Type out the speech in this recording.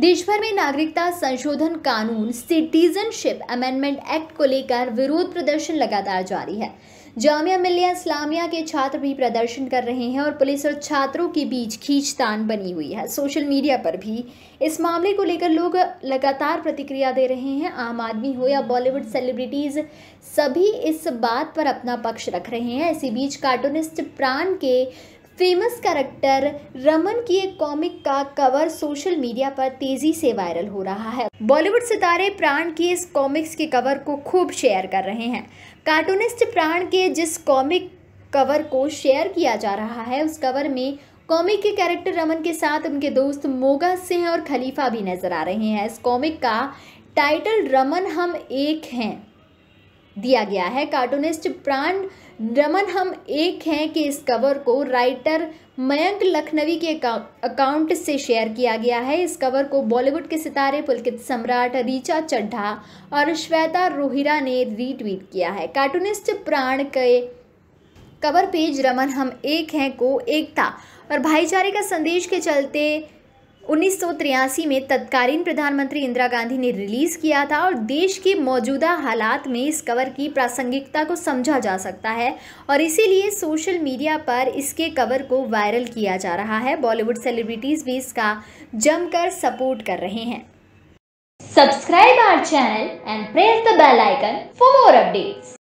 देश भर में नागरिकता संशोधन कानून सिटीजनशिप अमेंडमेंट एक्ट को लेकर विरोध प्रदर्शन लगातार जारी है जामिया मिलिया इस्लामिया के छात्र भी प्रदर्शन कर रहे हैं और पुलिस और छात्रों के बीच खींचतान बनी हुई है सोशल मीडिया पर भी इस मामले को लेकर लोग लगातार प्रतिक्रिया दे रहे हैं आम आदमी हो या बॉलीवुड सेलिब्रिटीज़ सभी इस बात पर अपना पक्ष रख रहे हैं इसी बीच कार्टूनिस्ट प्राण के फेमस कैरेक्टर रमन की एक कॉमिक का कवर सोशल मीडिया पर तेजी से वायरल हो रहा है बॉलीवुड सितारे प्राण की इस कॉमिक्स के कवर को खूब शेयर कर रहे हैं कार्टूनिस्ट प्राण के जिस कॉमिक कवर को शेयर किया जा रहा है उस कवर में कॉमिक के कैरेक्टर रमन के साथ उनके दोस्त मोगा सिंह और खलीफा भी नजर आ रहे हैं इस कॉमिक का टाइटल रमन हम एक हैं दिया गया है कार्टूनिस्ट प्राण रमन हम एक हैं कि इस कवर को राइटर मयंक लखनवी के अकाउंट से शेयर किया गया है इस कवर को बॉलीवुड के सितारे पुलकित सम्राट रीचा चड्ढा और श्वेता रोहिरा ने रीट्वीट किया है कार्टूनिस्ट प्राण के कवर पेज रमन हम एक हैं को एकता और भाईचारे का संदेश के चलते 1983 में तत्कालीन प्रधानमंत्री इंदिरा गांधी ने रिलीज़ किया था और देश के मौजूदा हालात में इस कवर की प्रासंगिकता को समझा जा सकता है और इसीलिए सोशल मीडिया पर इसके कवर को वायरल किया जा रहा है बॉलीवुड सेलिब्रिटीज़ भी इसका जमकर सपोर्ट कर रहे हैं subscribe our channel and press the bell icon for more updates